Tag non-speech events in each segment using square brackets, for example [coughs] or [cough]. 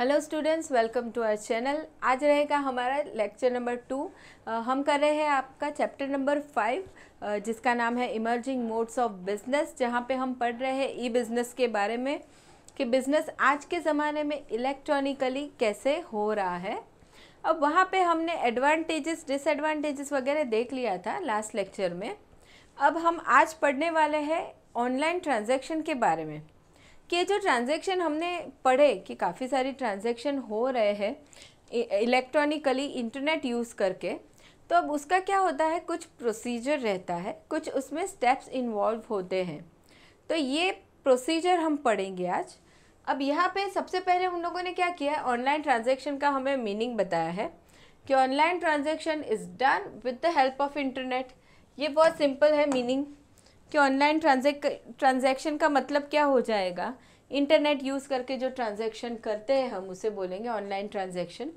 Hello students welcome to our channel आज रहेगा हमारा लेक्चर नंबर टू हम कर रहे हैं आपका चैप्टर नंबर फाइव जिसका नाम है इमर्जिंग मोड्स ऑफ बिजनेस जहाँ पे हम पढ़ रहे हैं ई बिज़नेस के बारे में कि बिज़नेस आज के ज़माने में इलेक्ट्रॉनिकली कैसे हो रहा है अब वहाँ पे हमने एडवांटेजेस डिसएडवाटेजेस वगैरह देख लिया था लास्ट लेक्चर में अब हम आज पढ़ने वाले हैं ऑनलाइन ट्रांजेक्शन के बारे में कि जो ट्रांजैक्शन हमने पढ़े कि काफ़ी सारी ट्रांजैक्शन हो रहे हैं इलेक्ट्रॉनिकली इंटरनेट यूज़ करके तो अब उसका क्या होता है कुछ प्रोसीजर रहता है कुछ उसमें स्टेप्स इन्वॉल्व होते हैं तो ये प्रोसीजर हम पढ़ेंगे आज अब यहाँ पे सबसे पहले उन लोगों ने क्या किया है ऑनलाइन ट्रांज़ेक्शन का हमें मीनिंग बताया है कि online transaction is done with the help of internet ये बहुत सिंपल है मीनिंग कि ऑनलाइन ट्रांजेक्ट ट्रांजेक्शन का मतलब क्या हो जाएगा इंटरनेट यूज़ करके जो ट्रांजेक्शन करते हैं हम उसे बोलेंगे online transaction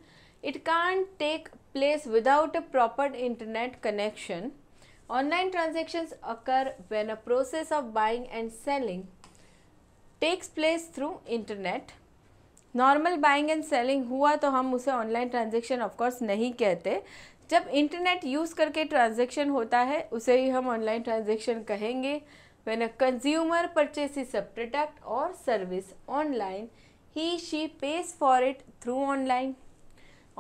it can't take place without a proper internet connection online transaction occur when a process of buying and selling takes place through internet normal buying and selling हुआ तो हम उसे ऑनलाइन ट्रांजेक्शन ऑफकोर्स नहीं कहते जब internet use करके transaction होता है उसे ही हम ऑनलाइन ट्रांजेक्शन कहेंगे when a consumer purchase is a product और सर्विस ऑनलाइन ही she pays for it through online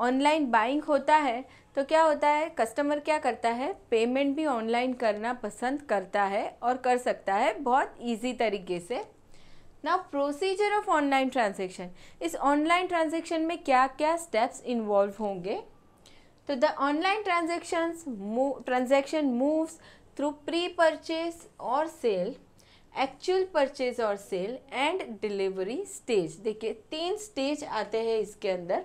online buying होता है तो क्या होता है कस्टमर क्या करता है पेमेंट भी ऑनलाइन करना पसंद करता है और कर सकता है बहुत इजी तरीके से ना प्रोसीजर ऑफ ऑनलाइन ट्रांजेक्शन इस ऑनलाइन ट्रांजेक्शन में क्या क्या स्टेप्स इन्वॉल्व होंगे तो the online transactions transaction moves through pre purchase और सेल एक्चुअल परचेज और सेल एंड डिलीवरी स्टेज देखिए तीन स्टेज आते हैं इसके अंदर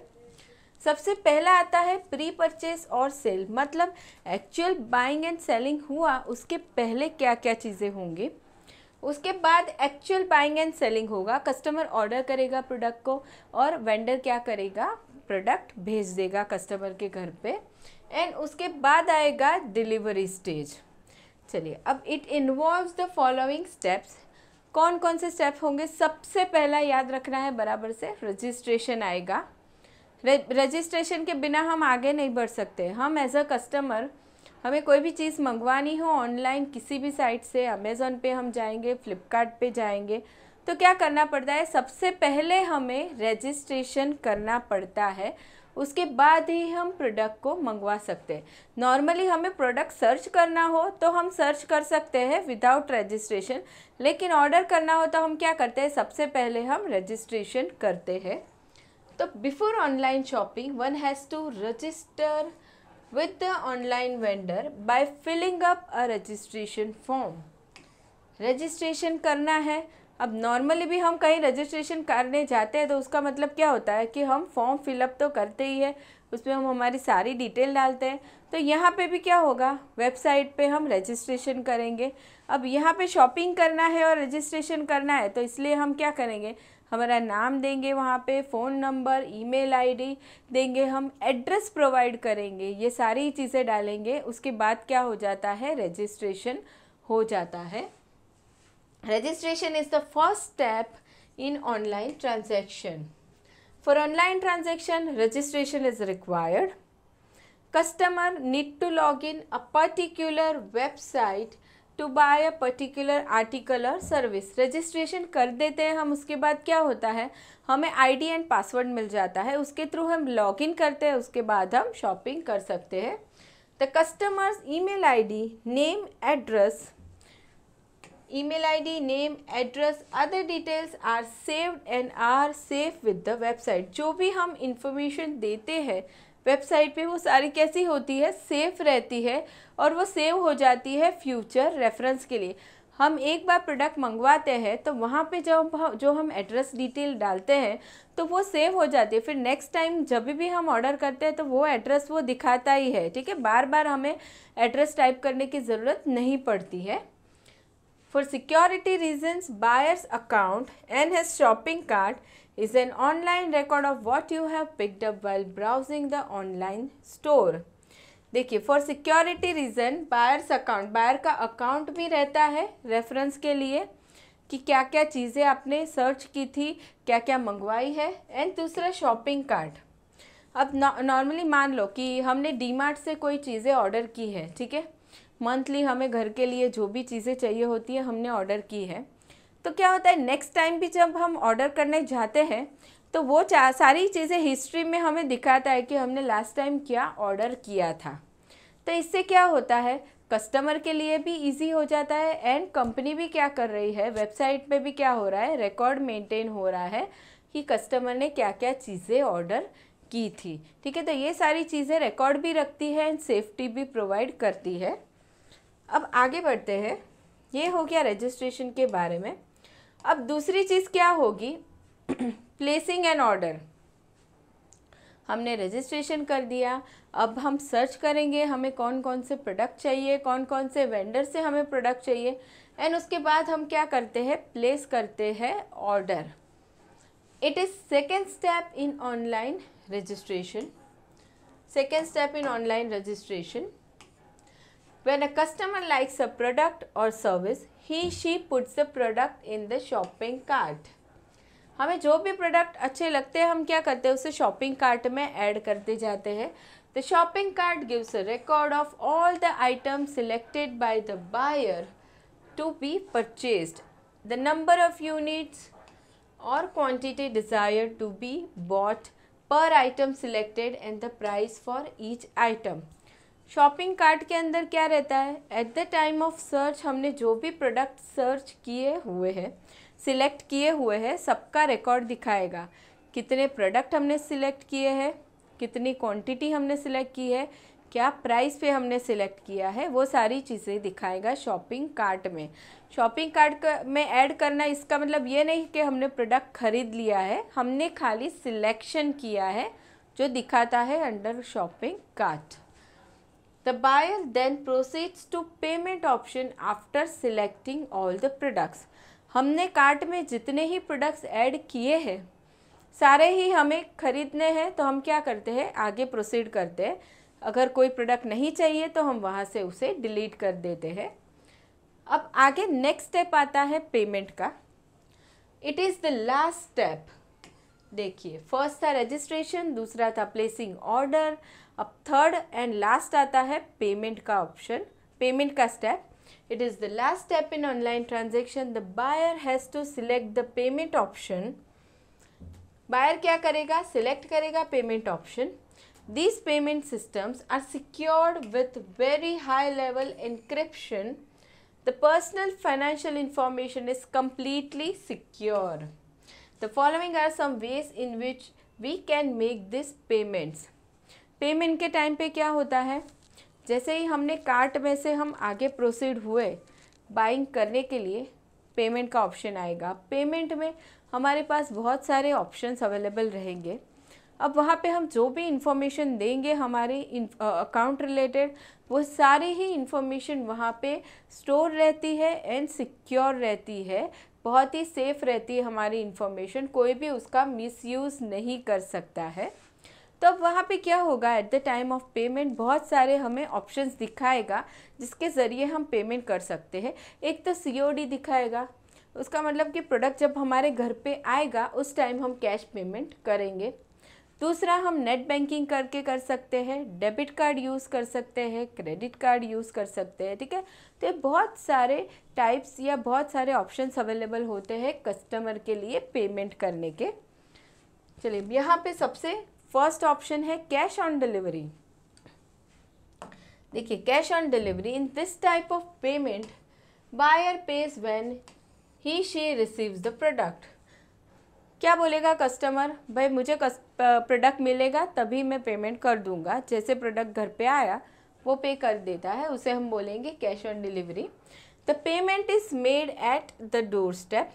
सबसे पहला आता है प्री परचेज और सेल मतलब एक्चुअल बाइंग एंड सेलिंग हुआ उसके पहले क्या क्या चीज़ें होंगी उसके बाद एक्चुअल बाइंग एंड सेलिंग होगा कस्टमर ऑर्डर करेगा प्रोडक्ट को और वेंडर क्या करेगा प्रोडक्ट भेज देगा कस्टमर के घर पे एंड उसके बाद आएगा डिलीवरी स्टेज चलिए अब it involve the following steps कौन कौन से स्टेप होंगे सबसे पहला याद रखना है बराबर से रजिस्ट्रेशन आएगा रजिस्ट्रेशन के बिना हम आगे नहीं बढ़ सकते हम एज अ कस्टमर हमें कोई भी चीज़ मंगवानी हो ऑनलाइन किसी भी साइट से अमेज़ोन पे हम जाएंगे फ्लिपकार्ट जाएंगे तो क्या करना पड़ता है सबसे पहले हमें रजिस्ट्रेशन करना पड़ता है उसके बाद ही हम प्रोडक्ट को मंगवा सकते हैं नॉर्मली हमें प्रोडक्ट सर्च करना हो तो हम सर्च कर सकते हैं विदाउट रजिस्ट्रेशन लेकिन ऑर्डर करना हो तो हम क्या करते हैं सबसे पहले हम रजिस्ट्रेशन करते हैं तो before online shopping one has to register with the online vendor by filling up a registration form registration करना है अब नॉर्मली भी हम कहीं रजिस्ट्रेशन करने जाते हैं तो उसका मतलब क्या होता है कि हम फॉर्म फिलअप तो करते ही है उसमें हम हमारी सारी डिटेल डालते हैं तो यहाँ पे भी क्या होगा वेबसाइट पे हम रजिस्ट्रेशन करेंगे अब यहाँ पे शॉपिंग करना है और रजिस्ट्रेशन करना है तो इसलिए हम क्या करेंगे हमारा नाम देंगे वहाँ पे फ़ोन नंबर ईमेल आईडी देंगे हम एड्रेस प्रोवाइड करेंगे ये सारी चीज़ें डालेंगे उसके बाद क्या हो जाता है रजिस्ट्रेशन हो जाता है Registration is the first step in online transaction. For online transaction, registration is required. Customer need to log in a particular website to buy a particular article or service. Registration कर देते हैं हम उसके बाद क्या होता है हमें आईडी एंड पासवर्ड मिल जाता है उसके थ्रू हम लॉग इन करते हैं उसके बाद हम शॉपिंग कर सकते हैं the customers email ID name address email id name address other details are saved and are safe with the website जो भी हम इंफॉर्मेशन देते हैं वेबसाइट पे वो सारी कैसी होती है सेफ़ रहती है और वो सेव हो जाती है फ्यूचर रेफरेंस के लिए हम एक बार प्रोडक्ट मंगवाते हैं तो वहाँ पे जब जो हम एड्रेस डिटेल डालते हैं तो वो सेव हो जाती है फिर नेक्स्ट टाइम जब भी हम ऑर्डर करते हैं तो वो एड्रेस वो दिखाता ही है ठीक है बार बार हमें एड्रेस टाइप करने की ज़रूरत नहीं पड़ती है For security reasons, buyer's account and his shopping cart is an online record of what you have picked up while browsing the online store. देखिए for security reason buyers account buyer का account भी रहता है reference के लिए कि क्या क्या चीज़ें आपने सर्च की थी क्या क्या मंगवाई है एंड दूसरा शॉपिंग कार्ट अब नॉर्मली मान लो कि हमने डीमार्ट से कोई चीज़ें ऑर्डर की है ठीक है मंथली हमें घर के लिए जो भी चीज़ें चाहिए होती है हमने ऑर्डर की है तो क्या होता है नेक्स्ट टाइम भी जब हम ऑर्डर करने जाते हैं तो वो सारी चीज़ें हिस्ट्री में हमें दिखाता है कि हमने लास्ट टाइम क्या ऑर्डर किया था तो इससे क्या होता है कस्टमर के लिए भी इजी हो जाता है एंड कंपनी भी क्या कर रही है वेबसाइट पे भी क्या हो रहा है रिकॉर्ड मेंटेन हो रहा है कि कस्टमर ने क्या क्या चीज़ें ऑर्डर की थी ठीक है तो ये सारी चीज़ें रिकॉर्ड भी रखती है एंड सेफ्टी भी प्रोवाइड करती है अब आगे बढ़ते हैं ये हो गया रजिस्ट्रेशन के बारे में अब दूसरी चीज़ क्या होगी प्लेसिंग एन ऑर्डर हमने रजिस्ट्रेशन कर दिया अब हम सर्च करेंगे हमें कौन कौन से प्रोडक्ट चाहिए कौन कौन से वेंडर से हमें प्रोडक्ट चाहिए एंड उसके बाद हम क्या करते हैं प्लेस करते हैं order it is second step in online registration. Second step in online registration. When a customer likes a product or service, he she puts the product in the shopping cart. हमें जो भी product अच्छे लगते हैं हम क्या करते हैं उसे शॉपिंग कार्ट में ऐड करते जाते हैं the shopping cart gives a record of all the item selected by the buyer to be purchased the number of units और quantity desire to be bought per item selected and the price for each item shopping cart के अंदर क्या रहता है at the time of search हमने जो भी product search किए हुए हैं सिलेक्ट किए हुए हैं सबका रिकॉर्ड दिखाएगा कितने प्रोडक्ट हमने सिलेक्ट किए हैं कितनी क्वांटिटी हमने सिलेक्ट की है क्या प्राइस पे हमने सिलेक्ट किया है वो सारी चीज़ें दिखाएगा शॉपिंग कार्ट में शॉपिंग कार्ट में ऐड करना इसका मतलब ये नहीं कि हमने प्रोडक्ट खरीद लिया है हमने खाली सिलेक्शन किया है जो दिखाता है under shopping cart the buyer then proceeds to payment option after selecting all the products हमने कार्ट में जितने ही प्रोडक्ट्स ऐड किए हैं सारे ही हमें खरीदने हैं तो हम क्या करते हैं आगे प्रोसीड करते हैं अगर कोई प्रोडक्ट नहीं चाहिए तो हम वहाँ से उसे डिलीट कर देते हैं अब आगे नेक्स्ट स्टेप आता है पेमेंट का it is the last step देखिए फर्स्ट था रजिस्ट्रेशन दूसरा था प्लेसिंग ऑर्डर अब थर्ड एंड लास्ट आता है पेमेंट का ऑप्शन पेमेंट का step it is the last step in online transaction the buyer has to select the payment option buyer क्या करेगा सिलेक्ट करेगा payment option These payment systems are secured with very high level encryption. The personal financial information is completely secure. The following are some ways in which we can make this payments. payment ke time pe kya hota hai जैसे ही हमने cart में से हम आगे proceed हुए buying करने के लिए पेमेंट का ऑप्शन आएगा पेमेंट में हमारे पास बहुत सारे ऑप्शंस अवेलेबल रहेंगे अब वहाँ पे हम जो भी इंफॉर्मेशन देंगे हमारे अकाउंट रिलेटेड वो सारी ही इंफॉर्मेशन वहाँ पे स्टोर रहती है एंड सिक्योर रहती है बहुत ही सेफ़ रहती है हमारी इंफॉर्मेशन कोई भी उसका मिसयूज़ नहीं कर सकता है तो अब वहाँ पे क्या होगा at the time of payment बहुत सारे हमें ऑप्शंस दिखाएगा जिसके ज़रिए हम पेमेंट कर सकते हैं एक तो सी दिखाएगा उसका मतलब कि प्रोडक्ट जब हमारे घर पे आएगा उस टाइम हम कैश पेमेंट करेंगे दूसरा हम नेट बैंकिंग करके कर सकते हैं डेबिट कार्ड यूज़ कर सकते हैं क्रेडिट कार्ड यूज़ कर सकते हैं ठीक है तो ये बहुत सारे टाइप्स या बहुत सारे ऑप्शंस अवेलेबल होते हैं कस्टमर के लिए पेमेंट करने के चलिए यहाँ पे सबसे फर्स्ट ऑप्शन है कैश ऑन डिलीवरी देखिए cash on delivery in this type of payment buyer pays when he she receives the product क्या बोलेगा कस्टमर भाई मुझे कस्ट प्रोडक्ट मिलेगा तभी मैं पेमेंट कर दूंगा जैसे प्रोडक्ट घर पे आया वो पे कर देता है उसे हम बोलेंगे cash on delivery the payment is made at the door step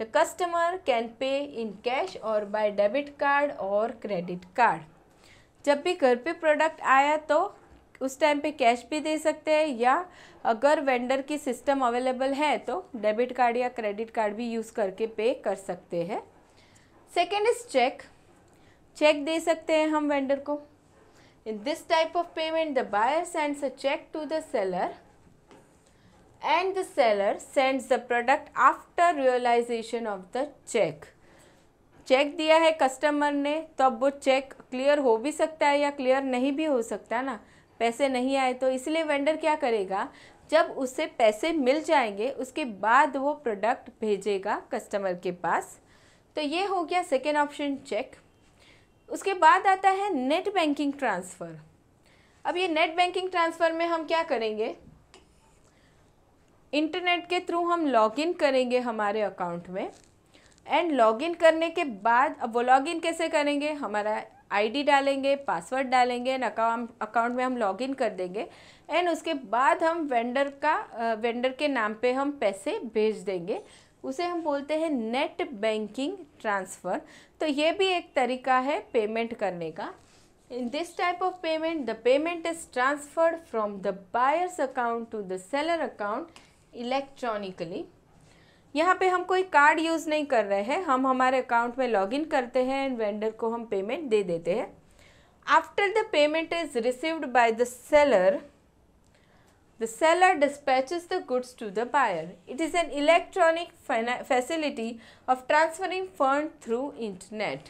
the customer can pay in cash और बाय डेबिट कार्ड और क्रेडिट कार्ड जब भी घर पे प्रोडक्ट आया तो उस टाइम पे कैश भी दे सकते हैं या अगर वेंडर की सिस्टम अवेलेबल है तो डेबिट कार्ड या क्रेडिट कार्ड भी यूज़ करके पे कर सकते हैं सेकेंड इज चेक चेक दे सकते हैं हम वेंडर को in this type of payment the buyer sends a cheque to the seller and the seller sends the product after realization of the cheque cheque दिया है कस्टमर ने तो अब वो चेक क्लियर हो भी सकता है या क्लियर नहीं भी हो सकता ना पैसे नहीं आए तो इसलिए वेंडर क्या करेगा जब उसे पैसे मिल जाएंगे उसके बाद वो प्रोडक्ट भेजेगा कस्टमर के पास तो ये हो गया सेकेंड ऑप्शन चेक उसके बाद आता है नेट बैंकिंग ट्रांसफ़र अब ये नेट बैंकिंग ट्रांसफ़र में हम क्या करेंगे इंटरनेट के थ्रू हम लॉगिन करेंगे हमारे अकाउंट में एंड लॉगिन करने के बाद अब वो लॉगिन कैसे करेंगे हमारा आईडी डालेंगे पासवर्ड डालेंगे एंड अकाउंट अकाउंट में हम लॉगिन कर देंगे एंड उसके बाद हम वेंडर का वेंडर के नाम पे हम पैसे भेज देंगे उसे हम बोलते हैं नेट बैंकिंग ट्रांसफ़र तो ये भी एक तरीका है पेमेंट करने का in this type of payment the payment is transferred from the buyer's account to the seller account electronically यहाँ पे हम कोई कार्ड यूज़ नहीं कर रहे हैं हम हमारे अकाउंट में लॉगिन करते हैं एंड वेंडर को हम पेमेंट दे देते हैं after the payment is received by the seller The seller dispatches the goods to the buyer. It is an electronic facility of transferring fund through internet.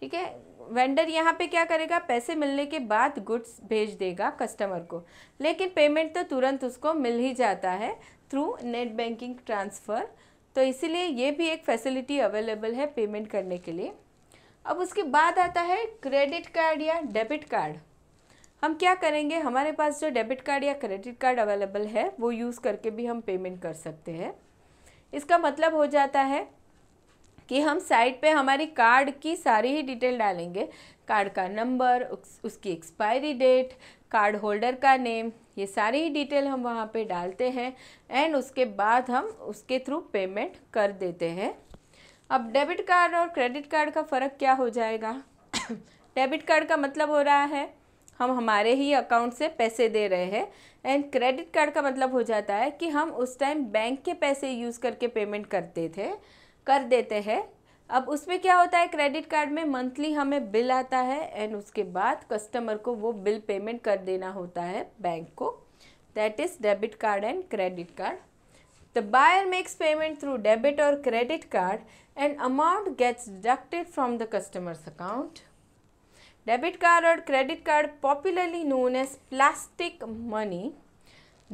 ठीक है वेंडर यहाँ पे क्या करेगा पैसे मिलने के बाद गुड्स भेज देगा कस्टमर को लेकिन पेमेंट तो तुरंत उसको मिल ही जाता है थ्रू नेट बैंकिंग ट्रांसफ़र तो इसीलिए ये भी एक फैसिलिटी अवेलेबल है पेमेंट करने के लिए अब उसके बाद आता है क्रेडिट कार्ड या डेबिट कार्ड हम क्या करेंगे हमारे पास जो डेबिट कार्ड या क्रेडिट कार्ड अवेलेबल है वो यूज़ करके भी हम पेमेंट कर सकते हैं इसका मतलब हो जाता है कि हम साइट पे हमारी कार्ड की सारी ही डिटेल डालेंगे कार्ड का नंबर उसकी एक्सपायरी डेट कार्ड होल्डर का नेम ये सारी ही डिटेल हम वहाँ पे डालते हैं एंड उसके बाद हम उसके थ्रू पेमेंट कर देते हैं अब डेबिट कार्ड और क्रेडिट कार्ड का फ़र्क क्या हो जाएगा डेबिट [coughs] कार्ड का मतलब हो रहा है हम हमारे ही अकाउंट से पैसे दे रहे हैं एंड क्रेडिट कार्ड का मतलब हो जाता है कि हम उस टाइम बैंक के पैसे यूज़ करके पेमेंट करते थे कर देते हैं अब उसमें क्या होता है क्रेडिट कार्ड में मंथली हमें बिल आता है एंड उसके बाद कस्टमर को वो बिल पेमेंट कर देना होता है बैंक को that is debit card and credit card the buyer makes payment through debit और credit card and amount gets deducted from the customer's account debit card or credit card popularly known as plastic money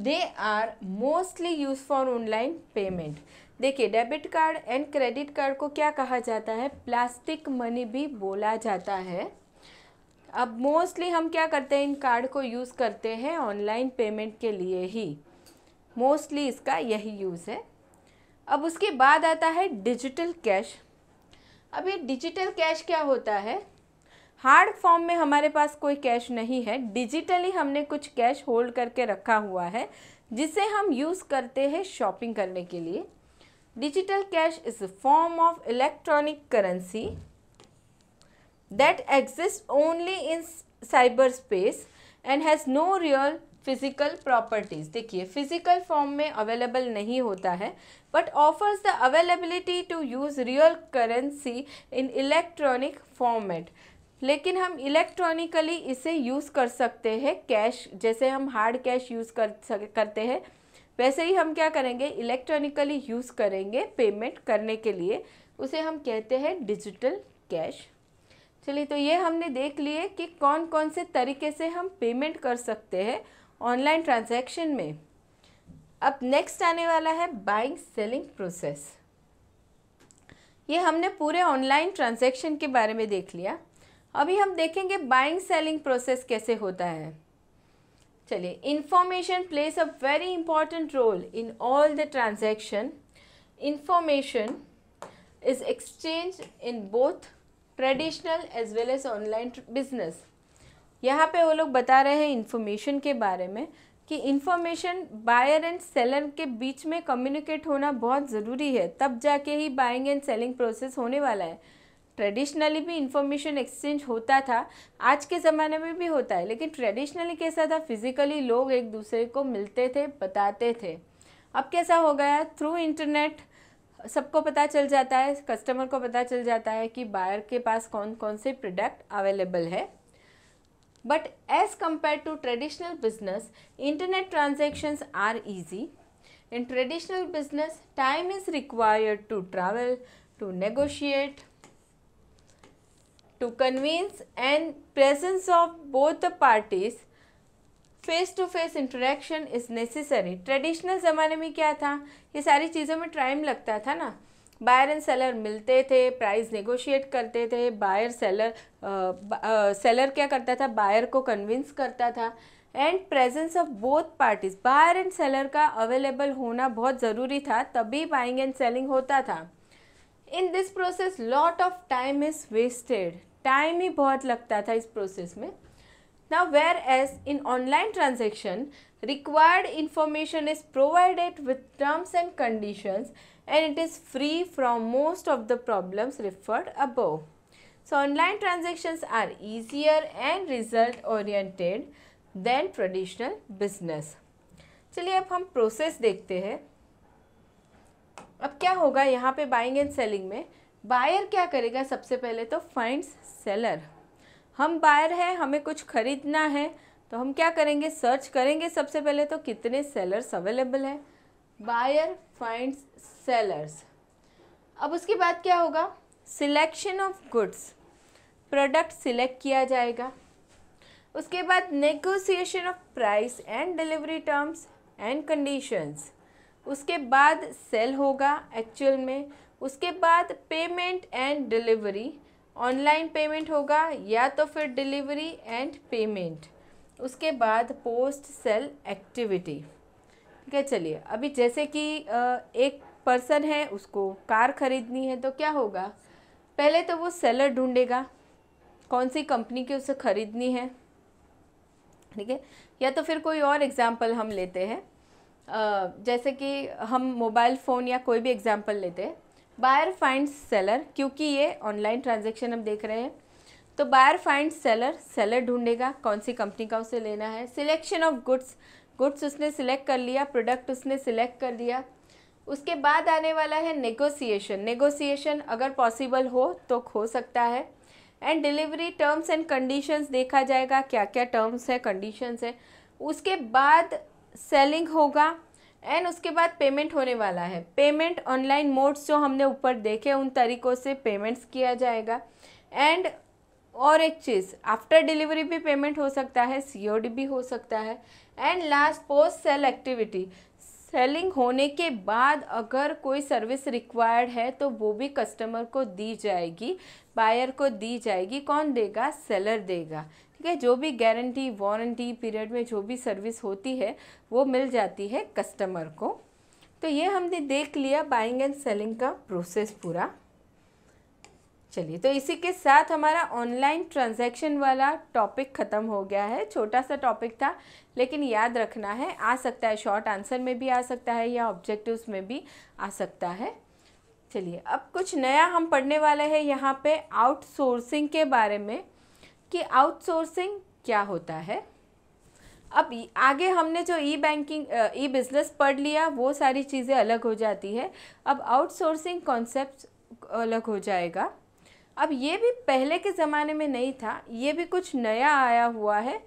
they are mostly used for online payment देखिए debit card and credit card को क्या कहा जाता है plastic money भी बोला जाता है अब मोस्टली हम क्या करते हैं इन कार्ड को यूज़ करते हैं ऑनलाइन पेमेंट के लिए ही मोस्टली इसका यही यूज़ है अब उसके बाद आता है डिजिटल कैश अब ये डिजिटल कैश क्या होता है हार्ड फॉर्म में हमारे पास कोई कैश नहीं है डिजिटली हमने कुछ कैश होल्ड करके रखा हुआ है जिसे हम यूज़ करते हैं शॉपिंग करने के लिए digital cash is a form of electronic currency that exist only in cyber space and has no real physical properties देखिए फिजिकल फॉर्म में अवेलेबल नहीं होता है but offers the availability to use real currency in electronic format लेकिन हम electronically इसे use कर सकते हैं कैश जैसे हम हार्ड कैश यूज़ कर करते हैं वैसे ही हम क्या करेंगे इलेक्ट्रॉनिकली यूज़ करेंगे पेमेंट करने के लिए उसे हम कहते हैं डिजिटल कैश चलिए तो ये हमने देख लिए कि कौन कौन से तरीके से हम पेमेंट कर सकते हैं ऑनलाइन ट्रांजैक्शन में अब नेक्स्ट आने वाला है बाइंग सेलिंग प्रोसेस ये हमने पूरे ऑनलाइन ट्रांजैक्शन के बारे में देख लिया अभी हम देखेंगे बाइंग सेलिंग प्रोसेस कैसे होता है चलिए information plays a very important role in all the transaction information is exchange in both traditional as well as online business यहाँ पे वो लोग बता रहे हैं इन्फॉर्मेशन के बारे में कि इन्फॉर्मेशन बायर एंड सेलर के बीच में कम्युनिकेट होना बहुत ज़रूरी है तब जाके ही बाइंग एंड सेलिंग प्रोसेस होने वाला है ट्रेडिशनली भी इंफॉर्मेशन एक्सचेंज होता था आज के ज़माने में भी होता है लेकिन ट्रेडिशनली कैसा था फिज़िकली लोग एक दूसरे को मिलते थे बताते थे अब कैसा हो गया थ्रू इंटरनेट सबको पता चल जाता है कस्टमर को पता चल जाता है कि बायर के पास कौन कौन से प्रोडक्ट अवेलेबल है but as compare to traditional business internet transactions are easy in traditional business time is required to travel to negotiate to convince and presence of both the parties face to face interaction is necessary traditional ज़माने में क्या था ये सारी चीज़ों में time लगता था ना बायर एंड सेलर मिलते थे प्राइस नेगोशिएट करते थे बायर सेलर सेलर क्या करता था बायर को कन्विंस करता था and presence of both parties buyer and seller का अवेलेबल होना बहुत ज़रूरी था तभी बाइंग एंड सेलिंग होता था in this process lot of time is wasted time ही बहुत लगता था इस प्रोसेस में now whereas in online transaction required information is provided with terms and conditions and it is free from most of the problems referred above so online transactions are easier and result oriented than traditional business चलिए अब हम process देखते हैं अब क्या होगा यहाँ पे बाइंग एंड सेलिंग में बायर क्या करेगा सबसे पहले तो फाइंड सेलर हम बायर हैं हमें कुछ खरीदना है तो हम क्या करेंगे सर्च करेंगे सबसे पहले तो कितने सेलर्स अवेलेबल हैं बायर फाइंड सेलर्स अब उसके बाद क्या होगा selection of goods product select किया जाएगा उसके बाद negotiation of price and delivery terms and conditions उसके बाद सेल होगा एक्चुअल में उसके बाद payment and delivery online payment होगा या तो फिर डिलीवरी एंड पेमेंट उसके बाद पोस्ट सेल एक्टिविटी ठीक है चलिए अभी जैसे कि एक पर्सन है उसको कार खरीदनी है तो क्या होगा पहले तो वो सेलर ढूंढेगा कौन सी कंपनी की उसे खरीदनी है ठीक है या तो फिर कोई और एग्ज़ाम्पल हम लेते हैं जैसे कि हम मोबाइल फ़ोन या कोई भी एग्ज़ाम्पल लेते हैं बायर फाइंड सेलर क्योंकि ये ऑनलाइन ट्रांजेक्शन हम देख रहे हैं तो बायर फाइंड सेलर सेलर ढूंढेगा कौन सी कंपनी का उसे लेना है सिलेक्शन ऑफ गुड्स गुड्स उसने सिलेक्ट कर लिया प्रोडक्ट उसने सिलेक्ट कर दिया उसके बाद आने वाला है नेगोसिएशन नेगोसिएशन अगर पॉसिबल हो तो हो सकता है and delivery terms and conditions देखा जाएगा क्या क्या टर्म्स है कंडीशंस है उसके बाद सेलिंग होगा एंड उसके बाद पेमेंट होने वाला है पेमेंट ऑनलाइन मोड्स जो हमने ऊपर देखे उन तरीक़ों से पेमेंट्स किया जाएगा एंड और एक चीज़ आफ्टर डिलीवरी भी पेमेंट हो सकता है सी भी हो सकता है and last post sale activity selling होने के बाद अगर कोई सर्विस रिक्वायर्ड है तो वो भी कस्टमर को दी जाएगी बायर को दी जाएगी कौन देगा सेलर देगा ठीक है जो भी गारंटी वारंटी पीरियड में जो भी सर्विस होती है वो मिल जाती है कस्टमर को तो ये हमने देख लिया बाइंग एंड सेलिंग का प्रोसेस पूरा चलिए तो इसी के साथ हमारा ऑनलाइन ट्रांजैक्शन वाला टॉपिक ख़त्म हो गया है छोटा सा टॉपिक था लेकिन याद रखना है आ सकता है शॉर्ट आंसर में भी आ सकता है या ऑब्जेक्टिव्स में भी आ सकता है चलिए अब कुछ नया हम पढ़ने वाले हैं यहाँ पे आउटसोर्सिंग के बारे में कि आउटसोर्सिंग क्या होता है अब आगे हमने जो ई बैंकिंग ई बिज़नेस पढ़ लिया वो सारी चीज़ें अलग हो जाती है अब आउटसोर्सिंग कॉन्सेप्ट अलग हो जाएगा अब ये भी पहले के ज़माने में नहीं था ये भी कुछ नया आया हुआ है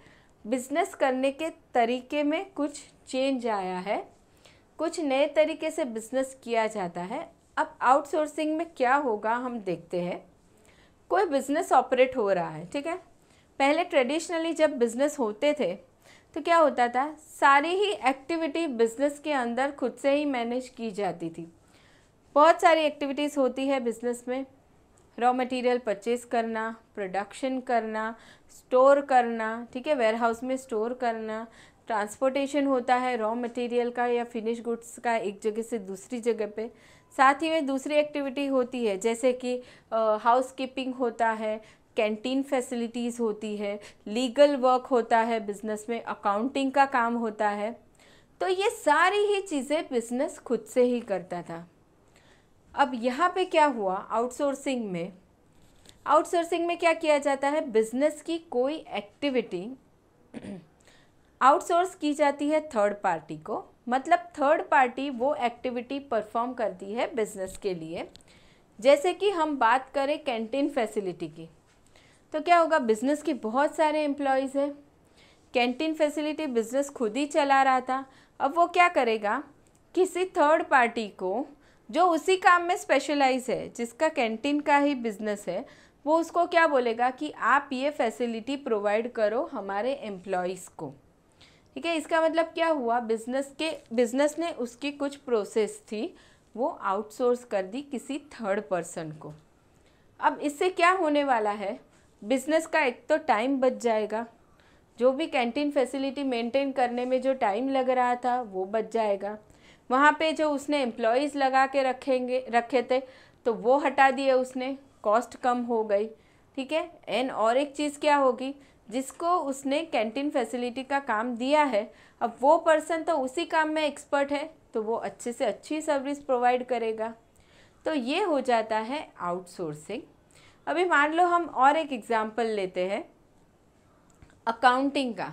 बिज़नेस करने के तरीके में कुछ चेंज आया है कुछ नए तरीके से बिज़नेस किया जाता है अब आउटसोर्सिंग में क्या होगा हम देखते हैं कोई बिज़नेस ऑपरेट हो रहा है ठीक है पहले ट्रेडिशनली जब बिज़नेस होते थे तो क्या होता था सारी ही एक्टिविटी बिज़नेस के अंदर खुद से ही मैनेज की जाती थी बहुत सारी एक्टिविटीज़ होती है बिज़नेस में रॉ मटेरियल परचेज करना प्रोडक्शन करना स्टोर करना ठीक है वेयर हाउस में स्टोर करना ट्रांसपोर्टेशन होता है रॉ मटेरियल का या फिनिश गुड्स का एक जगह से दूसरी जगह पे साथ ही में दूसरी एक्टिविटी होती है जैसे कि हाउस कीपिंग होता है कैंटीन फैसिलिटीज़ होती है लीगल वर्क होता है बिज़नेस में अकाउंटिंग का काम होता है तो ये सारी ही चीज़ें बिज़नेस खुद से ही करता था अब यहाँ पे क्या हुआ आउटसोर्सिंग में आउटसोर्सिंग में क्या किया जाता है बिज़नेस की कोई एक्टिविटी आउटसोर्स की जाती है थर्ड पार्टी को मतलब थर्ड पार्टी वो एक्टिविटी परफॉर्म करती है बिजनेस के लिए जैसे कि हम बात करें कैंटीन फैसिलिटी की तो क्या होगा बिज़नेस के बहुत सारे एम्प्लॉयज़ हैं कैंटीन फैसिलिटी बिज़नेस खुद ही चला रहा था अब वो क्या करेगा किसी थर्ड पार्टी को जो उसी काम में स्पेशलाइज है जिसका कैंटीन का ही बिज़नेस है वो उसको क्या बोलेगा कि आप ये फैसिलिटी प्रोवाइड करो हमारे एम्प्लॉयज़ को ठीक है इसका मतलब क्या हुआ बिजनेस के बिजनेस ने उसकी कुछ प्रोसेस थी वो आउटसोर्स कर दी किसी थर्ड पर्सन को अब इससे क्या होने वाला है बिजनेस का एक तो टाइम बच जाएगा जो भी कैंटीन फैसिलिटी मेंटेन करने में जो टाइम लग रहा था वो बच जाएगा वहाँ पे जो उसने एम्प्लॉयज़ लगा के रखेंगे रखे थे तो वो हटा दिए उसने कॉस्ट कम हो गई ठीक है एंड और एक चीज़ क्या होगी जिसको उसने कैंटीन फैसिलिटी का काम दिया है अब वो पर्सन तो उसी काम में एक्सपर्ट है तो वो अच्छे से अच्छी सर्विस प्रोवाइड करेगा तो ये हो जाता है आउटसोर्सिंग अभी मान लो हम और एक एग्ज़ाम्पल लेते हैं अकाउंटिंग का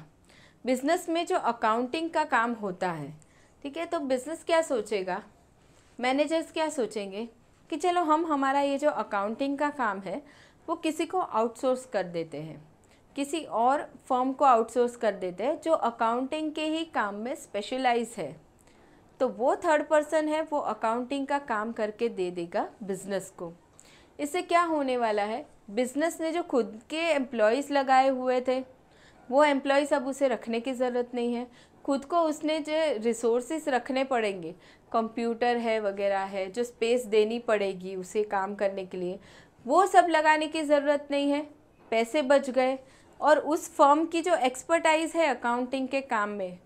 बिज़नेस में जो अकाउंटिंग का काम होता है ठीक है तो बिज़नेस क्या सोचेगा मैनेजर्स क्या सोचेंगे कि चलो हम हमारा ये जो अकाउंटिंग का काम है वो किसी को आउटसोर्स कर देते हैं किसी और फर्म को आउटसोर्स कर देते हैं जो अकाउंटिंग के ही काम में स्पेशलाइज है तो वो थर्ड पर्सन है वो अकाउंटिंग का काम करके दे देगा बिजनेस को इससे क्या होने वाला है बिजनेस ने जो खुद के एम्प्लॉयज़ लगाए हुए थे वो एम्प्लॉयज़ अब उसे रखने की ज़रूरत नहीं है खुद को उसने जो रिसोर्सेस रखने पड़ेंगे कंप्यूटर है वगैरह है जो स्पेस देनी पड़ेगी उसे काम करने के लिए वो सब लगाने की ज़रूरत नहीं है पैसे बच गए और उस फर्म की जो एक्सपर्टाइज़ है अकाउंटिंग के काम में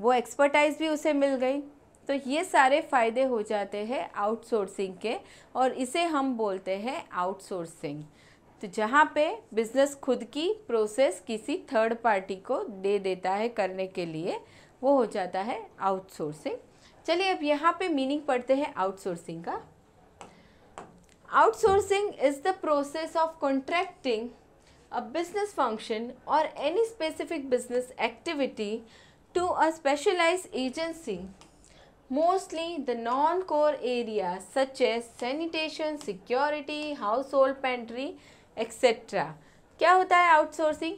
वो एक्सपर्टाइज़ भी उसे मिल गई तो ये सारे फ़ायदे हो जाते हैं आउटसोर्सिंग के और इसे हम बोलते हैं आउटसोर्सिंग तो जहाँ पे बिज़नेस खुद की प्रोसेस किसी थर्ड पार्टी को दे देता है करने के लिए वो हो जाता है आउटसोर्सिंग चलिए अब यहाँ पे मीनिंग पढ़ते हैं आउटसोर्सिंग का outsourcing is the process of contracting a business function or any specific business activity to a specialized agency. Mostly the non-core areas such as sanitation, security, household pantry, etc. क्या होता है outsourcing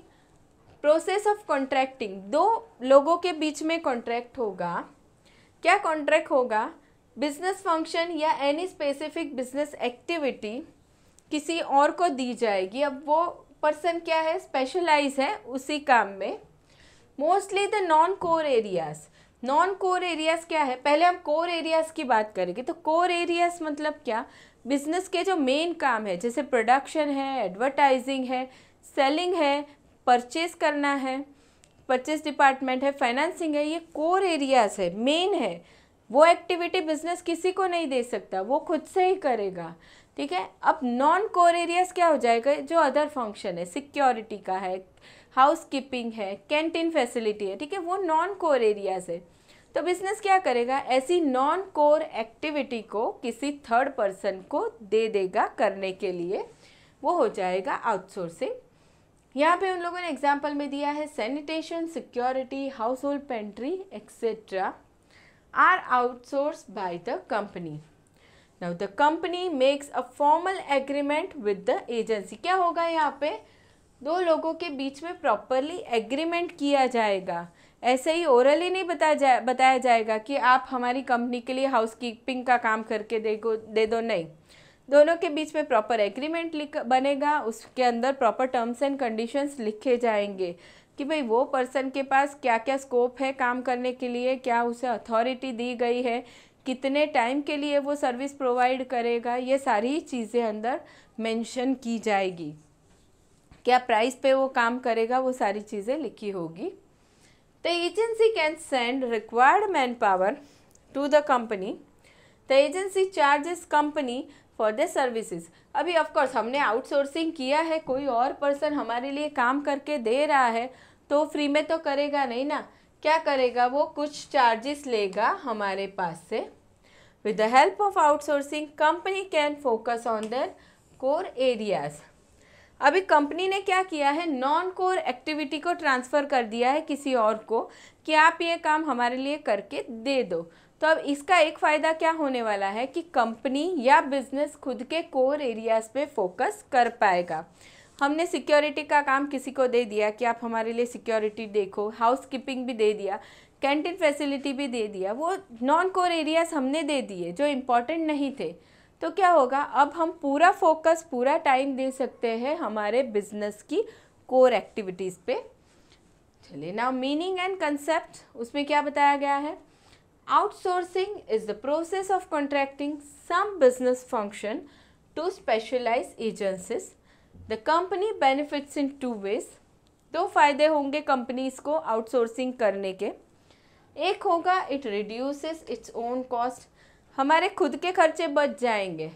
process of contracting दो लोगों के बीच में contract होगा क्या कॉन्ट्रैक्ट होगा बिजनेस फंक्शन या एनी स्पेसिफिक बिजनेस एक्टिविटी किसी और को दी जाएगी अब वो पर्सन क्या है स्पेशलाइज है उसी काम में mostly the non core areas non core areas क्या है पहले हम कोर एरियाज की बात करेंगे तो कोर एरियाज मतलब क्या बिजनेस के जो मेन काम है जैसे प्रोडक्शन है एडवर्टाइजिंग है सेलिंग है परचेज करना है परचेज डिपार्टमेंट है फाइनेंसिंग है ये कोर एरियाज है मेन है वो एक्टिविटी बिजनेस किसी को नहीं दे सकता वो खुद से ही करेगा ठीक है अब नॉन कोर एरियाज क्या हो जाएगा जो अदर फंक्शन है सिक्योरिटी का है हाउस कीपिंग है कैंटीन फैसिलिटी है ठीक है वो नॉन कोर एरियाज है तो बिजनेस क्या करेगा ऐसी नॉन कोर एक्टिविटी को किसी थर्ड पर्सन को दे देगा करने के लिए वो हो जाएगा आउटसोर्सिंग यहाँ पे उन लोगों ने एग्जाम्पल में दिया है sanitation security household pantry etcetera are outsource by the company now the company makes a formal agreement with the agency क्या होगा यहाँ पे दो लोगों के बीच में प्रॉपरली एग्रीमेंट किया जाएगा ऐसे ही ओरली नहीं बताया जाए बताया जाएगा कि आप हमारी कंपनी के लिए हाउस कीपिंग का काम करके दे दे दो नहीं दोनों के बीच में प्रॉपर एग्रीमेंट लिख बनेगा उसके अंदर प्रॉपर टर्म्स एंड कंडीशंस लिखे जाएंगे कि भाई वो पर्सन के पास क्या क्या स्कोप है काम करने के लिए क्या उसे अथॉरिटी दी गई है कितने टाइम के लिए वो सर्विस प्रोवाइड करेगा ये सारी चीज़ें अंदर मेंशन की जाएगी क्या प्राइस पे वो काम करेगा वो सारी चीज़ें लिखी होगी the agency can send required manpower to the company the agency charges company for the services अभी ऑफकोर्स हमने आउटसोर्सिंग किया है कोई और पर्सन हमारे लिए काम करके दे रहा है तो फ्री में तो करेगा नहीं ना क्या करेगा वो कुछ चार्जेस लेगा हमारे पास से with the help of outsourcing company can focus on their core areas अभी कंपनी ने क्या किया है नॉन कोर एक्टिविटी को ट्रांसफ़र कर दिया है किसी और को कि आप ये काम हमारे लिए करके दे दो तो अब इसका एक फ़ायदा क्या होने वाला है कि कंपनी या बिजनेस खुद के कोर एरियाज़ पे फोकस कर पाएगा हमने सिक्योरिटी का काम किसी को दे दिया कि आप हमारे लिए सिक्योरिटी देखो हाउस कीपिंग भी दे दिया कैंटीन फैसिलिटी भी दे दिया वो नॉन कोर एरियाज़ हमने दे दिए जो इम्पोर्टेंट नहीं थे तो क्या होगा अब हम पूरा फोकस पूरा टाइम दे सकते हैं हमारे बिजनेस की कोर एक्टिविटीज़ पे चलिए ना मीनिंग एंड कंसेप्ट उसमें क्या बताया गया है outsourcing is the process of contracting some business function to specialize agencies the company benefits in two ways दो फायदे होंगे कंपनीज को आउटसोर्सिंग करने के एक होगा it reduces its own cost हमारे खुद के खर्चे बच जाएंगे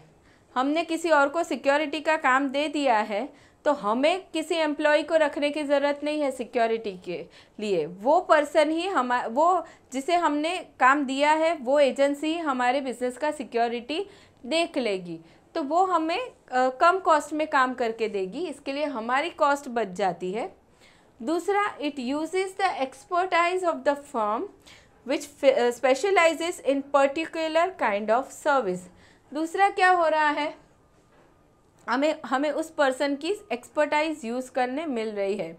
हमने किसी और को सिक्योरिटी का काम दे दिया है तो हमें किसी एम्प्लॉय को रखने की ज़रूरत नहीं है सिक्योरिटी के लिए वो पर्सन ही हम वो जिसे हमने काम दिया है वो एजेंसी हमारे बिजनेस का सिक्योरिटी देख लेगी तो वो हमें आ, कम कॉस्ट में काम करके देगी इसके लिए हमारी कॉस्ट बच जाती है दूसरा it uses the expertise of the firm which specializes in particular kind of service दूसरा क्या हो रहा है हमें हमें उस पर्सन की एक्सपर्टाइज यूज़ करने मिल रही है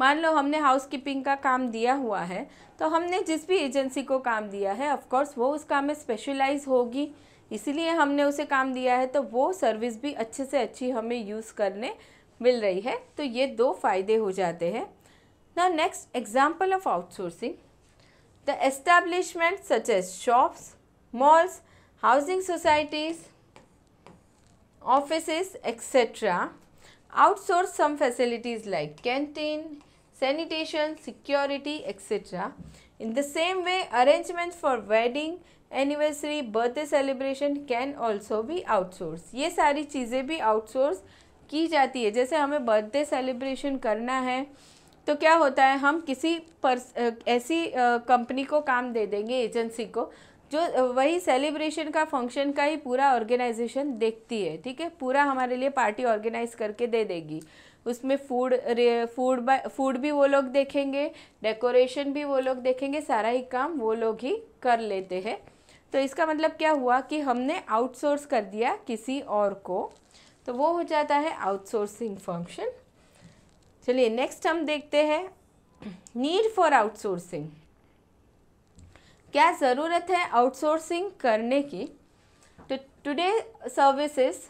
मान लो हमने हाउस कीपिंग का काम दिया हुआ है तो हमने जिस भी एजेंसी को काम दिया है ऑफ़ कोर्स वो उस काम में स्पेशलाइज होगी इसीलिए हमने उसे काम दिया है तो वो सर्विस भी अच्छे से अच्छी हमें यूज़ करने मिल रही है तो ये दो फायदे हो जाते हैं ना next example of outsourcing the establishment such as shops malls housing societies office etcetera outsource some facilities like canteen sanitation security etcetera In the same way, arrangements for wedding anniversary birthday celebration can also भी outsource ये सारी चीज़ें भी outsource की जाती है जैसे हमें बर्थडे सेलिब्रेशन करना है तो क्या होता है हम किसी पर्स ऐसी कंपनी को काम दे देंगे एजेंसी को जो वही सेलिब्रेशन का फंक्शन का ही पूरा ऑर्गेनाइजेशन देखती है ठीक है पूरा हमारे लिए पार्टी ऑर्गेनाइज करके दे देगी उसमें फूड फूड बाय फूड भी वो लोग देखेंगे डेकोरेशन भी वो लोग देखेंगे सारा ही काम वो लोग ही कर लेते हैं तो इसका मतलब क्या हुआ कि हमने आउटसोर्स कर दिया किसी और को तो वो हो जाता है आउटसोर्सिंग फंक्शन चलिए नेक्स्ट हम देखते हैं नीड फॉर आउटसोर्सिंग क्या ज़रूरत है आउटसोर्सिंग करने की तो today services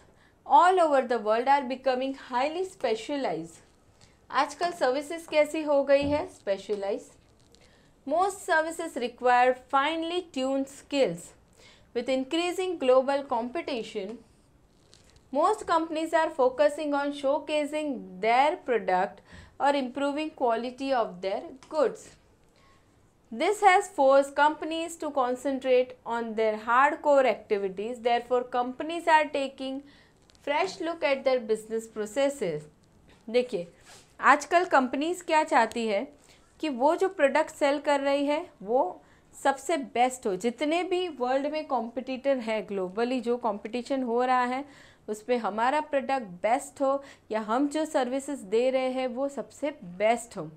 all over the world are becoming highly specialized. आजकल services कैसी हो गई है specialize most services require finely tune skills with increasing global competition, most companies are focusing on showcasing their product or improving quality of their goods. This has forced companies to concentrate on their hardcore activities. Therefore, companies are taking fresh look at their business process देखिए आजकल companies क्या चाहती है कि वो जो product cell कर रही है वो सबसे बेस्ट हो जितने भी वर्ल्ड में कॉम्पिटिटर है ग्लोबली जो कॉम्पिटिशन हो रहा है उस पर हमारा प्रोडक्ट बेस्ट हो या हम जो सर्विसेज दे रहे हैं वो सबसे बेस्ट हो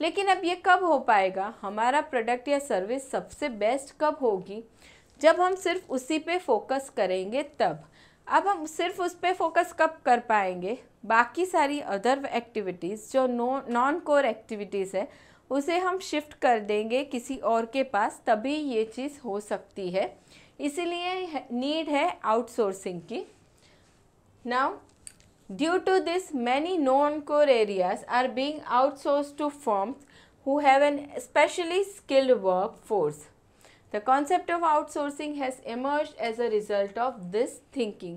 लेकिन अब ये कब हो पाएगा हमारा प्रोडक्ट या सर्विस सबसे बेस्ट कब होगी जब हम सिर्फ उसी पे फोकस करेंगे तब अब हम सिर्फ उस पर फोकस कब कर पाएंगे बाकी सारी अदर एक्टिविटीज़ जो नो नॉन कोर एक्टिविटीज़ है उसे हम शिफ्ट कर देंगे किसी और के पास तभी ये चीज़ हो सकती है इसीलिए नीड है आउटसोर्सिंग की now due to this many non core areas are being outsource to firms who have an specially skilled workforce The concept of outsourcing has emerged as a result of this thinking.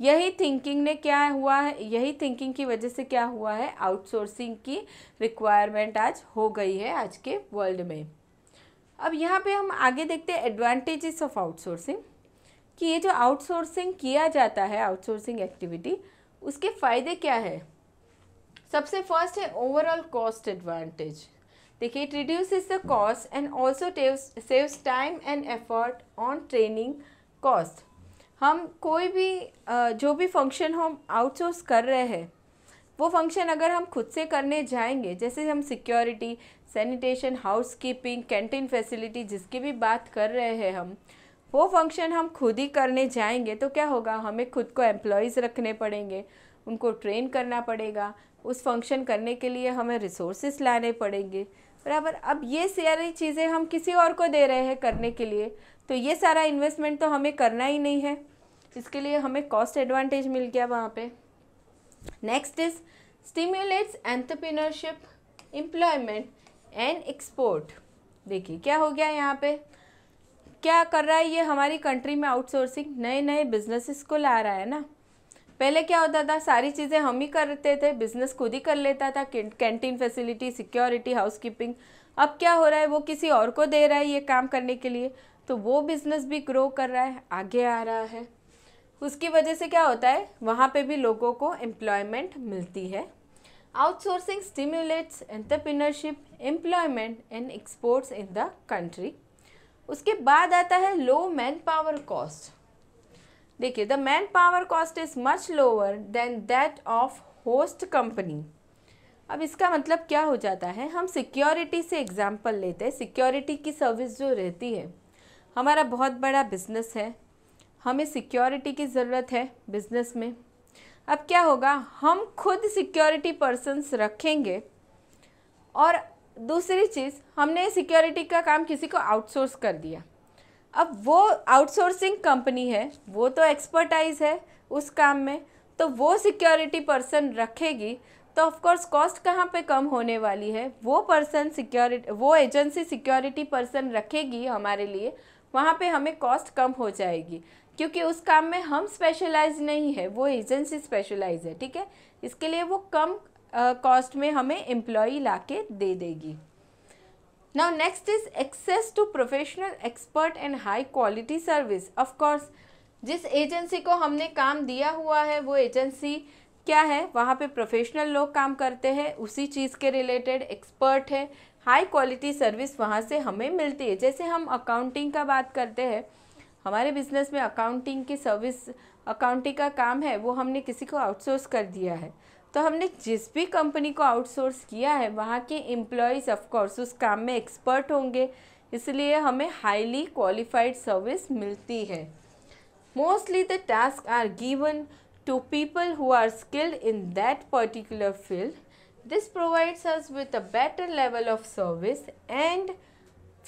यही thinking ने क्या हुआ है यही thinking की वजह से क्या हुआ है आउटसोर्सिंग की रिक्वायरमेंट आज हो गई है आज के वर्ल्ड में अब यहाँ पे हम आगे देखते हैं advantages ऑफ आउटसोर्सिंग कि ये जो आउटसोर्सिंग किया जाता है आउटसोर्सिंग एक्टिविटी उसके फ़ायदे क्या है सबसे फर्स्ट है ओवरऑल कॉस्ट एडवांटेज देखिए it reduces the cost and also saves time and effort on training cost हम कोई भी जो भी फंक्शन हम आउटसोर्स कर रहे हैं वो फंक्शन अगर हम खुद से करने जाएंगे जैसे हम security sanitation housekeeping canteen facility जिसकी भी बात कर रहे हैं हम वो फंक्शन हम खुद ही करने जाएंगे तो क्या होगा हमें खुद को एम्प्लॉयज़ रखने पड़ेंगे उनको ट्रेन करना पड़ेगा उस फंक्शन करने के लिए हमें रिसोर्सेस लाने पड़ेंगे बराबर अब ये सारी चीज़ें हम किसी और को दे रहे हैं करने के लिए तो ये सारा इन्वेस्टमेंट तो हमें करना ही नहीं है इसके लिए हमें कॉस्ट एडवांटेज मिल गया वहाँ पे next is stimulates entrepreneurship employment and export देखिए क्या हो गया यहाँ पे क्या कर रहा है ये हमारी कंट्री में आउटसोर्सिंग नए नए बिजनेसिस को ला रहा है ना पहले क्या होता था सारी चीज़ें हम ही करते थे बिजनेस खुद ही कर लेता था कैंटीन फैसिलिटी सिक्योरिटी हाउसकीपिंग अब क्या हो रहा है वो किसी और को दे रहा है ये काम करने के लिए तो वो बिज़नेस भी ग्रो कर रहा है आगे आ रहा है उसकी वजह से क्या होता है वहाँ पे भी लोगों को एम्प्लॉयमेंट मिलती है outsourcing stimulates entrepreneurship employment and exports in the country उसके बाद आता है लो मैन पावर कॉस्ट देखिए the manpower cost is much lower than that of host company अब इसका मतलब क्या हो जाता है हम सिक्योरिटी से एग्ज़ाम्पल लेते हैं सिक्योरिटी की सर्विस जो रहती है हमारा बहुत बड़ा बिजनेस है हमें सिक्योरिटी की ज़रूरत है बिजनेस में अब क्या होगा हम खुद सिक्योरिटी पर्सनस रखेंगे और दूसरी चीज़ हमने सिक्योरिटी का काम किसी को आउटसोर्स कर दिया अब वो आउटसोर्सिंग कंपनी है वो तो एक्सपर्टाइज है उस काम में तो वो सिक्योरिटी पर्सन रखेगी तो ऑफकोर्स कॉस्ट कहाँ पे कम होने वाली है वो पर्सन सिक्योरिटी वो एजेंसी सिक्योरिटी पर्सन रखेगी हमारे लिए वहाँ पे हमें कॉस्ट कम हो जाएगी क्योंकि उस काम में हम स्पेशलाइज नहीं है वो एजेंसी स्पेशलाइज है ठीक है इसके लिए वो कम कॉस्ट में हमें एम्प्लॉई ला के दे देगी Now next is access to professional expert and high quality service. Of course, जिस एजेंसी को हमने काम दिया हुआ है वो एजेंसी क्या है वहाँ पे प्रोफेशनल लोग काम करते हैं उसी चीज़ के रिलेटेड एक्सपर्ट है हाई क्वालिटी सर्विस वहाँ से हमें मिलती है जैसे हम अकाउंटिंग का बात करते हैं हमारे बिजनेस में अकाउंटिंग की सर्विस अकाउंटिंग का काम है वो हमने किसी को आउटसोर्स कर दिया है तो हमने जिस भी कंपनी को आउटसोर्स किया है वहाँ के एम्प्लॉयज़ ऑफकोर्स उस काम में एक्सपर्ट होंगे इसलिए हमें हाईली क्वालिफाइड सर्विस मिलती है mostly the task are given to people who are skilled in that particular field this provides us with a better level of service and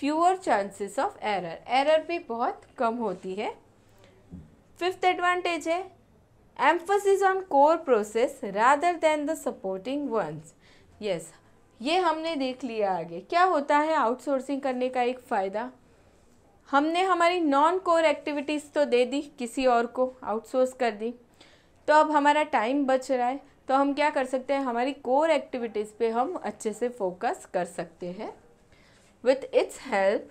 fewer chances of error error भी बहुत कम होती है fifth advantage है emphasis on core process rather than the supporting ones yes ये हमने देख लिया आगे क्या होता है आउटसोर्सिंग करने का एक फ़ायदा हमने हमारी नॉन कोर एक्टिविटीज़ तो दे दी किसी और को आउटसोर्स कर दी तो अब हमारा टाइम बच रहा है तो हम क्या कर सकते हैं हमारी कोर एक्टिविटीज़ पे हम अच्छे से फोकस कर सकते हैं with its help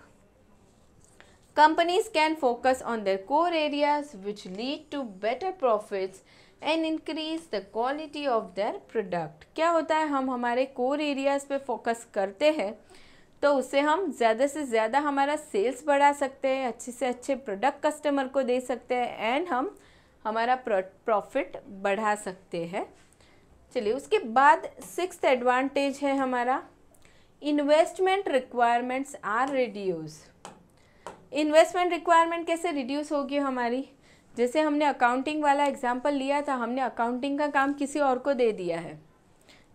Companies can focus on their core areas which lead to better profits and increase the quality of their product क्या होता है हम हमारे कोर एरियाज़ पे फोकस करते हैं तो उससे हम ज़्यादा से ज़्यादा हमारा सेल्स बढ़ा सकते हैं अच्छे से अच्छे प्रोडक्ट कस्टमर को दे सकते हैं एंड हम हमारा प्रॉफिट बढ़ा सकते हैं चलिए उसके बाद सिक्स एडवांटेज है हमारा investment requirements are reduce investment requirement कैसे रिड्यूस होगी हमारी जैसे हमने अकाउंटिंग वाला एग्जाम्पल लिया था हमने अकाउंटिंग का काम किसी और को दे दिया है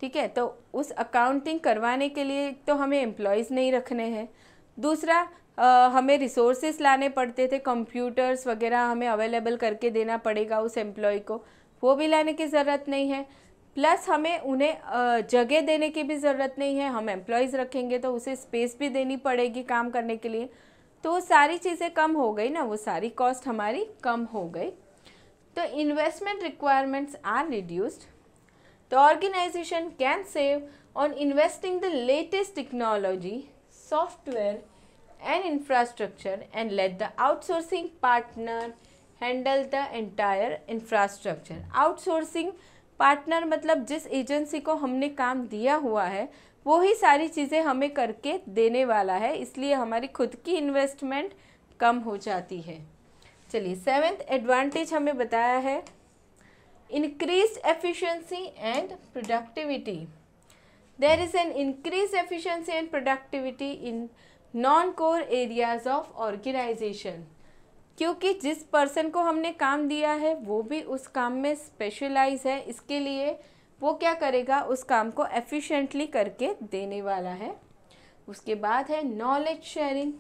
ठीक है तो उस अकाउंटिंग करवाने के लिए तो हमें एम्प्लॉयज़ नहीं रखने हैं दूसरा आ, हमें रिसोर्सेस लाने पड़ते थे कंप्यूटर्स वगैरह हमें अवेलेबल करके देना पड़ेगा उस एम्प्लॉय को वो भी लाने की ज़रूरत नहीं है प्लस हमें उन्हें जगह देने की भी ज़रूरत नहीं है हम एम्प्लॉयज़ रखेंगे तो उसे स्पेस भी देनी पड़ेगी काम करने के लिए तो वो सारी चीज़ें कम हो गई ना वो सारी कॉस्ट हमारी कम हो गई तो investment requirements are reduced the organization can save on investing the latest technology software and infrastructure and let the outsourcing partner handle the entire infrastructure outsourcing partner मतलब जिस एजेंसी को हमने काम दिया हुआ है वो ही सारी चीज़ें हमें करके देने वाला है इसलिए हमारी खुद की इन्वेस्टमेंट कम हो जाती है चलिए सेवेंथ एडवांटेज हमें बताया है increase efficiency and productivity there is an increase efficiency and productivity in non core areas of organization क्योंकि जिस पर्सन को हमने काम दिया है वो भी उस काम में स्पेशलाइज है इसके लिए वो क्या करेगा उस काम को एफिशिएंटली करके देने वाला है उसके बाद है नॉलेज शेयरिंग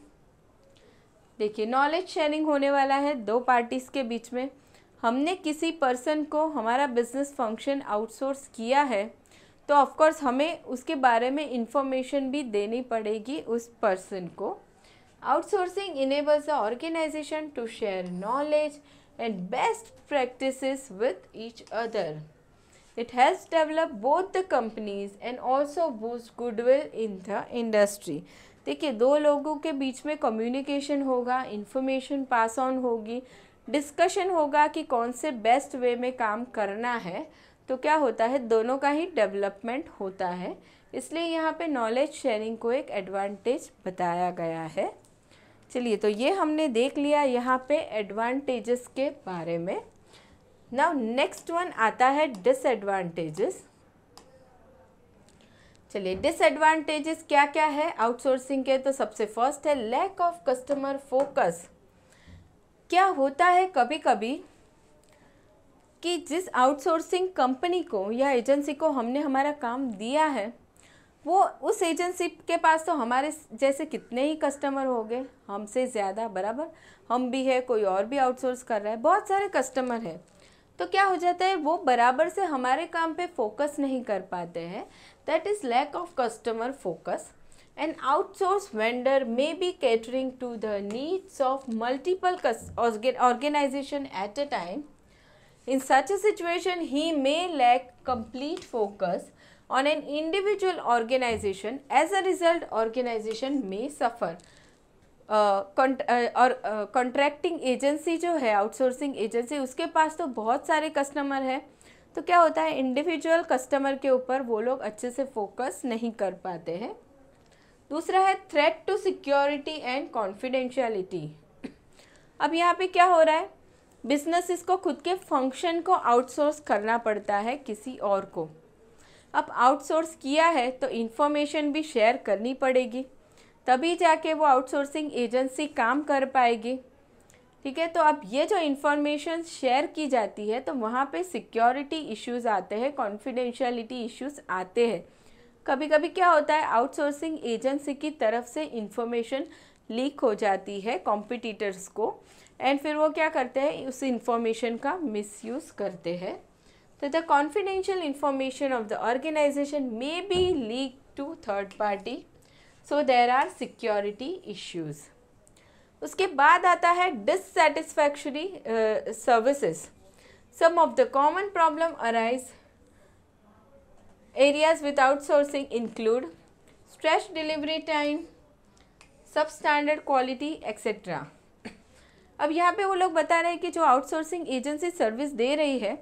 देखिए नॉलेज शेयरिंग होने वाला है दो पार्टीज़ के बीच में हमने किसी पर्सन को हमारा बिजनेस फंक्शन आउटसोर्स किया है तो ऑफ़ कोर्स हमें उसके बारे में इंफॉर्मेशन भी देनी पड़ेगी उस पर्सन को Outsourcing enables the organization to share knowledge and best practices with each other. It has developed both the companies and also boost goodwill in the industry. देखिए दो लोगों के बीच में कम्युनिकेशन होगा इन्फॉर्मेशन पास ऑन होगी discussion होगा कि कौन से बेस्ट वे में काम करना है तो क्या होता है दोनों का ही डेवलपमेंट होता है इसलिए यहाँ पे नॉलेज शेयरिंग को एक एडवांटेज बताया गया है चलिए तो ये हमने देख लिया यहाँ पे एडवांटेजेस के बारे में नाउ नेक्स्ट वन आता है डिसएडवांटेजेस चलिए डिसएडवांटेजेस क्या क्या है आउटसोर्सिंग के तो सबसे फर्स्ट है लैक ऑफ कस्टमर फोकस क्या होता है कभी कभी कि जिस आउटसोर्सिंग कंपनी को या एजेंसी को हमने हमारा काम दिया है वो उस एजेंसी के पास तो हमारे जैसे कितने ही कस्टमर हो गए हमसे ज़्यादा बराबर हम भी है कोई और भी आउटसोर्स कर रहा है बहुत सारे कस्टमर हैं तो क्या हो जाता है वो बराबर से हमारे काम पे फोकस नहीं कर पाते हैं that is lack of customer focus and outsource vendor may be catering to the needs of multiple organization at a time in such a situation he may lack complete focus on an individual organization as a result organization may suffer और contracting agency जो है outsourcing agency उसके पास तो बहुत सारे customer हैं तो क्या होता है इंडिविजुअल कस्टमर के ऊपर वो लोग अच्छे से फोकस नहीं कर पाते हैं दूसरा है threat to security and confidentiality अब यहाँ पे क्या हो रहा है बिजनेस इसको खुद के फंक्शन को आउटसोर्स करना पड़ता है किसी और को अब आउटसोर्स किया है तो इन्फॉर्मेशन भी शेयर करनी पड़ेगी तभी जाके वो आउटसोर्सिंग एजेंसी काम कर पाएगी ठीक है तो अब ये जो इन्फॉर्मेशन शेयर की जाती है तो वहाँ पे सिक्योरिटी इश्यूज आते हैं कॉन्फिडेंशियलिटी इश्यूज आते हैं कभी कभी क्या होता है आउटसोर्सिंग एजेंसी की तरफ से इन्फॉर्मेशन लीक हो जाती है कॉम्पिटिटर्स को एंड फिर वो क्या करते हैं उस इन्फॉर्मेशन का मिसयूज़ करते हैं that the confidential information of the organization may be leaked to third party. So there are security issues. उसके बाद आता है dissatisfactory services. Some of the common problem arise areas with outsourcing include stretched delivery time, substandard quality, etc. अब यहाँ पे वो लोग बता रहे हैं कि जो आउटसोर्सिंग एजेंसी सर्विस दे रही है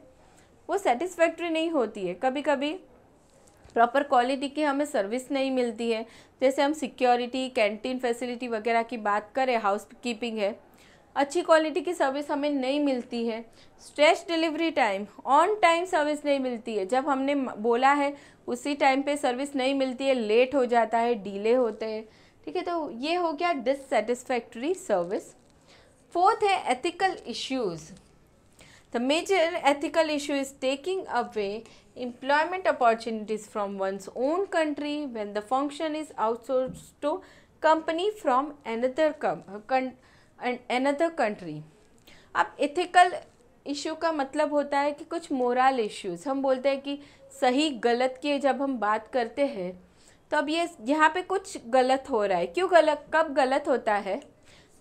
वो सेटिस्फैक्ट्री नहीं होती है कभी कभी प्रॉपर क्वालिटी की हमें सर्विस नहीं मिलती है जैसे हम सिक्योरिटी कैंटीन फैसिलिटी वगैरह की बात करें हाउस कीपिंग है अच्छी क्वालिटी की सर्विस हमें नहीं मिलती है stretch delivery time on time service नहीं मिलती है जब हमने बोला है उसी टाइम पे सर्विस नहीं मिलती है लेट हो जाता है डिले होते हैं ठीक है तो ये हो गया डिससेटिस्फैक्ट्री सर्विस फोर्थ है ethical issues The major ethical issue is taking away employment opportunities from one's own country when the function is outsourced to company from another com, con, another country. अब ethical issue का मतलब होता है कि कुछ moral issues हम बोलते हैं कि सही गलत की जब हम बात करते हैं तो अब ये यहाँ पे कुछ गलत हो रहा है क्यों गलत कब गलत होता है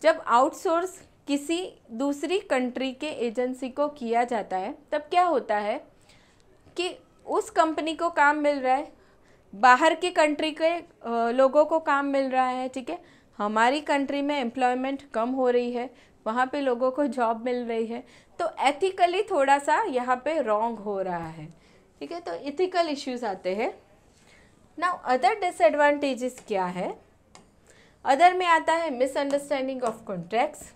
जब आउटसोर्स किसी दूसरी कंट्री के एजेंसी को किया जाता है तब क्या होता है कि उस कंपनी को काम मिल रहा है बाहर की कंट्री के लोगों को काम मिल रहा है ठीक है हमारी कंट्री में एम्प्लॉयमेंट कम हो रही है वहाँ पे लोगों को जॉब मिल रही है तो एथिकली थोड़ा सा यहाँ पे रॉन्ग हो रहा है ठीक है तो इथिकल इश्यूज आते हैं नाउ अदर डिसएडवांटेजेस क्या है अदर में आता है मिसअंडरस्टैंडिंग ऑफ कॉन्ट्रैक्ट्स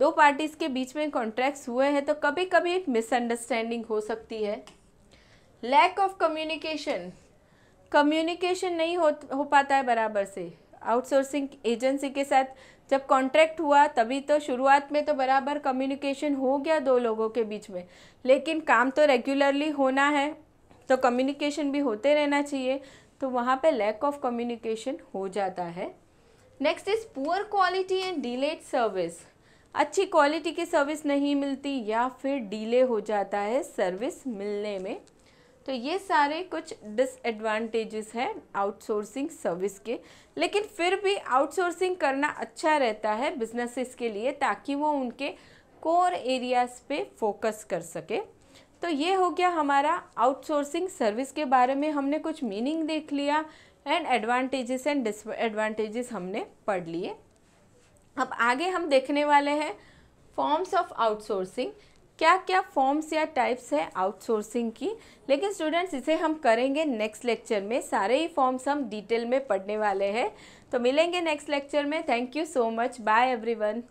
दो पार्टीज़ के बीच में कॉन्ट्रैक्ट्स हुए हैं तो कभी कभी एक मिसअंडरस्टैंडिंग हो सकती है लैक ऑफ कम्युनिकेशन कम्युनिकेशन नहीं हो हो पाता है बराबर से आउटसोर्सिंग एजेंसी के साथ जब कॉन्ट्रैक्ट हुआ तभी तो शुरुआत में तो बराबर कम्युनिकेशन हो गया दो लोगों के बीच में लेकिन काम तो रेगुलरली होना है तो कम्युनिकेशन भी होते रहना चाहिए तो वहाँ पे लैक ऑफ कम्युनिकेशन हो जाता है next is poor quality and delayed service अच्छी क्वालिटी की सर्विस नहीं मिलती या फिर डीले हो जाता है सर्विस मिलने में तो ये सारे कुछ डिसएडवांटेजेस हैं आउटसोर्सिंग सर्विस के लेकिन फिर भी आउटसोर्सिंग करना अच्छा रहता है बिजनेसेस के लिए ताकि वो उनके कोर एरियाज पे फोकस कर सके तो ये हो गया हमारा आउटसोर्सिंग सर्विस के बारे में हमने कुछ मीनिंग देख लिया एंड एडवांटेजेस एंड डिसएडवांटेजेस हमने पढ़ लिए अब आगे हम देखने वाले हैं फॉर्म्स ऑफ आउटसोर्सिंग क्या क्या फॉर्म्स या टाइप्स है आउटसोर्सिंग की लेकिन स्टूडेंट्स इसे हम करेंगे नेक्स्ट लेक्चर में सारे ही फॉर्म्स हम डिटेल में पढ़ने वाले हैं तो मिलेंगे नेक्स्ट लेक्चर में thank you so much bye everyone